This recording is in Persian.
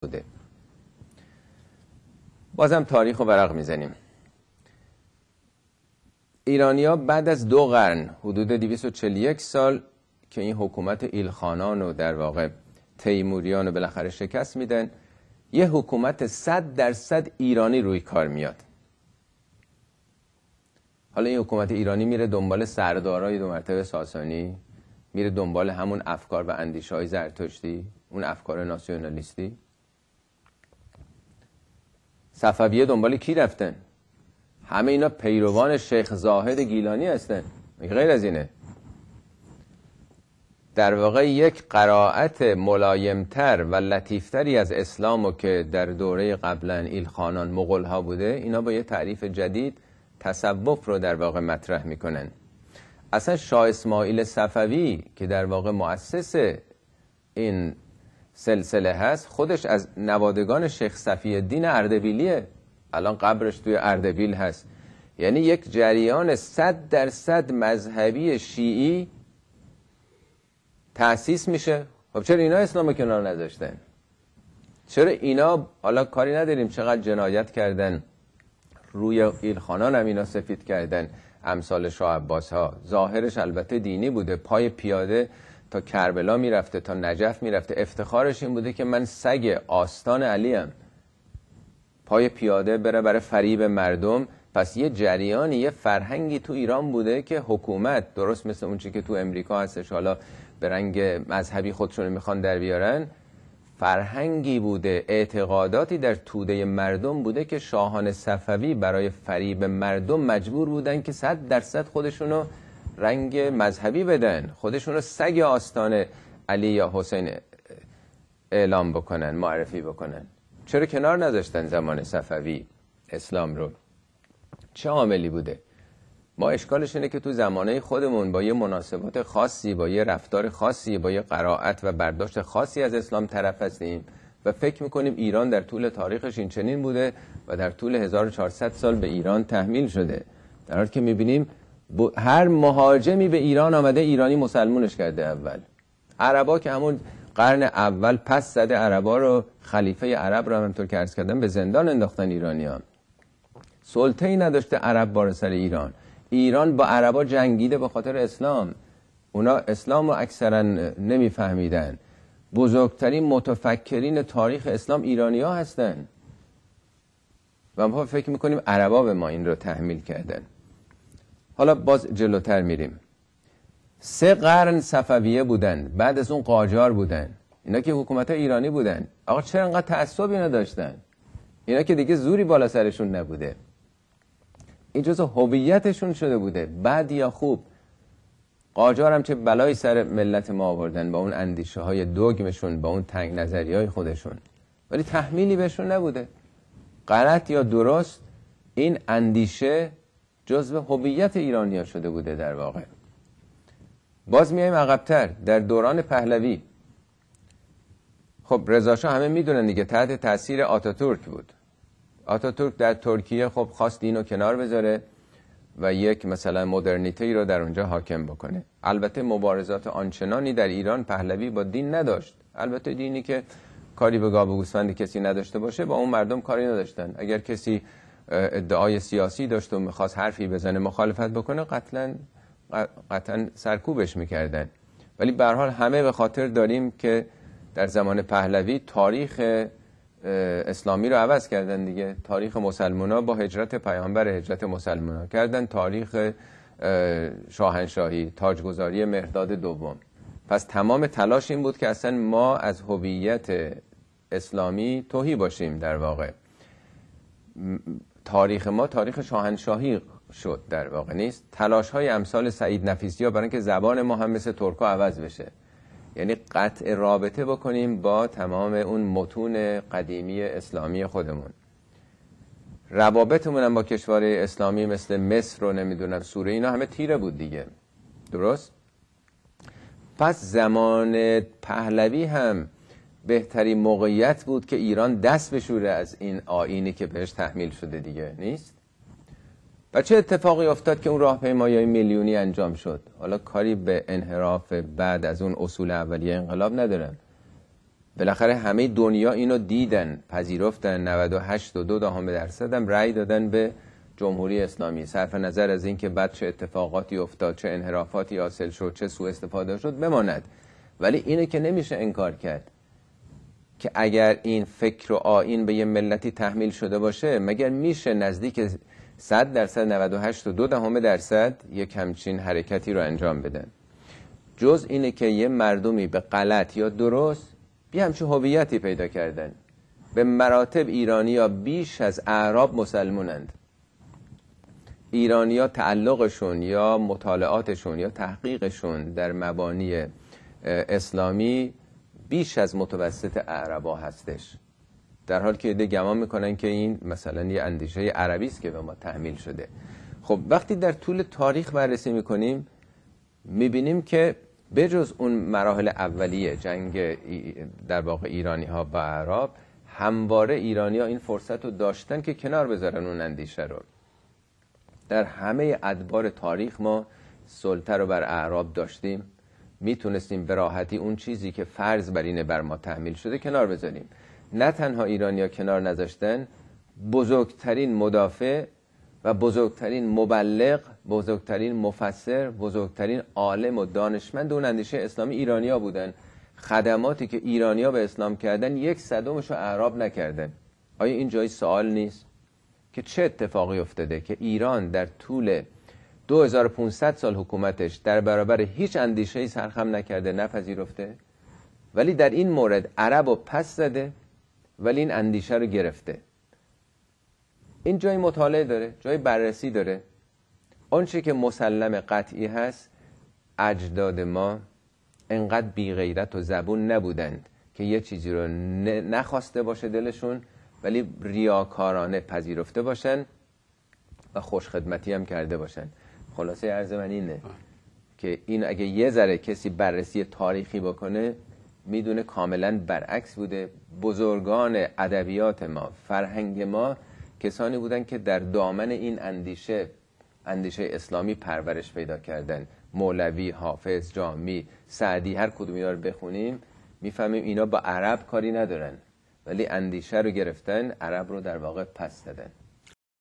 بوده بازم تاریخ و ورق میزنیم ایرانیا بعد از دو قرن حدود 241 سال که این حکومت ایلخانان و در واقع تیموریان رو بالاخره شکست میدن یه حکومت صد درصد ایرانی روی کار میاد حالا این حکومت ایرانی میره دنبال سردارای دو مرتبه ساسانی میره دنبال همون افکار و اندیشه های زرتشتی اون افکار ناسیونالیستی صفویه دنبال کی رفتن همه اینا پیروان شیخ زاهد گیلانی هستن غیر از اینه در واقع یک قرائت ملایمتر و لطیفتری از اسلام و که در دوره قبلا ایلخانان مغول ها بوده اینا با یه تعریف جدید تصوف رو در واقع مطرح میکنن اصلا شاه اسماعیل صفوی که در واقع مؤسس این سلسله هست خودش از نوادگان شیخ صفی دین اردبیلیه الان قبرش توی اردبیل هست یعنی یک جریان صد صد مذهبی شیعی تأسیس میشه خب چرا اینا اسلام کنار نذاشتن چرا اینا حالا کاری نداریم چقدر جنایت کردن روی ایلخانان هم اینا سفید کردن امثال شاه عباس ها ظاهرش البته دینی بوده پای پیاده تا کربلا میرفته تا نجف میرفته افتخارش این بوده که من سگ آستان علیم پای پیاده بره برای فریب مردم پس یه جریانی یه فرهنگی تو ایران بوده که حکومت درست مثل اون که تو امریکا هستش حالا به رنگ مذهبی خودشونو میخوان در بیارن فرهنگی بوده اعتقاداتی در توده مردم بوده که شاهان صفوی برای فریب مردم مجبور بودن که صد درصد خودشونو رنگ مذهبی بدن خودشون رو سگ آستان علی یا حسین اعلام بکنن معرفی بکنن چرا کنار نذاشتن زمان صفوی اسلام رو چه عاملی بوده ما اشکالش اینه که تو زمانه خودمون با یه مناسبات خاصی با یه رفتار خاصی با یه قرائت و برداشت خاصی از اسلام طرف هستیم و فکر میکنیم ایران در طول تاریخش این چنین بوده و در طول 1400 سال به ایران تحمیل شده در حالی که میبینیم هر مهاجمی به ایران آمده ایرانی مسلمونش کرده اول عربا که همون قرن اول پس زده عربا رو خلیفه عرب رو همونطور که عرض کردم به زندان انداختن ها سلطه ای نداشته عرب بار سر ایران ایران با عربا جنگیده به خاطر اسلام اونا اسلام رو اکثرا نمیفهمیدن بزرگترین متفکرین تاریخ اسلام ایرانی ها هستن و ما فکر میکنیم عربا به ما این رو تحمیل کردن حالا باز جلوتر میریم سه قرن صفویه بودن بعد از اون قاجار بودن اینا که حکومت ایرانی بودن آقا چرا انقدر تعصبی اینا داشتن اینا که دیگه زوری بالا سرشون نبوده این جزء هویتشون شده بوده بعد یا خوب قاجار هم چه بلایی سر ملت ما آوردن با اون اندیشه های دوگمشون با اون تنگ نظری های خودشون ولی تحمیلی بهشون نبوده غلط یا درست این اندیشه جزو هویت ایرانیا شده بوده در واقع باز میایم عقبتر در دوران پهلوی خب رضاشاه همه میدونن دیگه تحت تاثیر آتاتورک بود آتاتورک در ترکیه خب خواست دین کنار بذاره و یک مثلا مدرنیتی رو در اونجا حاکم بکنه البته مبارزات آنچنانی در ایران پهلوی با دین نداشت البته دینی که کاری به گاب و گوسفند کسی نداشته باشه با اون مردم کاری نداشتن اگر کسی ادعای سیاسی داشت و میخواست حرفی بزنه مخالفت بکنه قطلا قطعا سرکوبش میکردن ولی به حال همه به خاطر داریم که در زمان پهلوی تاریخ اسلامی رو عوض کردن دیگه تاریخ مسلمان ها با هجرت پیامبر هجرت مسلمان ها کردن تاریخ شاهنشاهی تاجگذاری مهرداد دوم پس تمام تلاش این بود که اصلا ما از هویت اسلامی توهی باشیم در واقع تاریخ ما تاریخ شاهنشاهی شد در واقع نیست تلاش های امثال سعید نفیسی ها برای اینکه زبان ما هم مثل ترکا عوض بشه یعنی قطع رابطه بکنیم با تمام اون متون قدیمی اسلامی خودمون روابطمون هم با کشور اسلامی مثل مصر رو نمیدونم سوره اینا همه تیره بود دیگه درست؟ پس زمان پهلوی هم بهترین موقعیت بود که ایران دست بشوره از این آینی که بهش تحمیل شده دیگه نیست و چه اتفاقی افتاد که اون راهپیمایی میلیونی انجام شد حالا کاری به انحراف بعد از اون اصول اولیه انقلاب ندارم بالاخره همه دنیا اینو دیدن پذیرفتن 98 و 2 دهم درصد هم رأی دادن به جمهوری اسلامی صرف نظر از اینکه بعد چه اتفاقاتی افتاد چه انحرافاتی حاصل شد چه سوء استفاده شد بماند ولی اینه که نمیشه انکار کرد که اگر این فکر و آین به یه ملتی تحمیل شده باشه مگر میشه نزدیک 100 درصد 98 و دو دهم درصد یک کمچین حرکتی رو انجام بدن جز اینه که یه مردمی به غلط یا درست بی همچین هویتی پیدا کردن به مراتب ایرانی ها بیش از اعراب مسلمونند ایرانیا تعلقشون یا مطالعاتشون یا تحقیقشون در مبانی اسلامی بیش از متوسط عربا هستش در حال که ایده گمان میکنن که این مثلا یه اندیشه عربی است که به ما تحمیل شده خب وقتی در طول تاریخ بررسی میکنیم میبینیم که بجز اون مراحل اولیه جنگ در واقع ایرانی ها با عرب همواره ایرانی ها این فرصت رو داشتن که کنار بذارن اون اندیشه رو در همه ادبار تاریخ ما سلطه رو بر اعراب داشتیم میتونستیم به راحتی اون چیزی که فرض بر اینه بر ما تحمیل شده کنار بذاریم نه تنها ایرانیا کنار نذاشتن بزرگترین مدافع و بزرگترین مبلغ بزرگترین مفسر بزرگترین عالم و دانشمند اون اندیشه اسلامی ایرانیا بودن خدماتی که ایرانیا به اسلام کردن یک صدومشو رو اعراب نکردن آیا این جایی سوال نیست که چه اتفاقی افتاده که ایران در طول 2500 سال حکومتش در برابر هیچ اندیشه ای سرخم نکرده نپذیرفته ولی در این مورد عرب و پس زده ولی این اندیشه رو گرفته این جای مطالعه داره جای بررسی داره آنچه که مسلم قطعی هست اجداد ما انقدر بی غیرت و زبون نبودند که یه چیزی رو نخواسته باشه دلشون ولی ریاکارانه پذیرفته باشن و خوشخدمتی هم کرده باشن خلاصه عرض من اینه که این اگه یه ذره کسی بررسی تاریخی بکنه میدونه کاملا برعکس بوده بزرگان ادبیات ما فرهنگ ما کسانی بودن که در دامن این اندیشه اندیشه اسلامی پرورش پیدا کردن مولوی، حافظ، جامی، سعدی هر کدوم اینا رو بخونیم میفهمیم اینا با عرب کاری ندارن ولی اندیشه رو گرفتن عرب رو در واقع پس دادن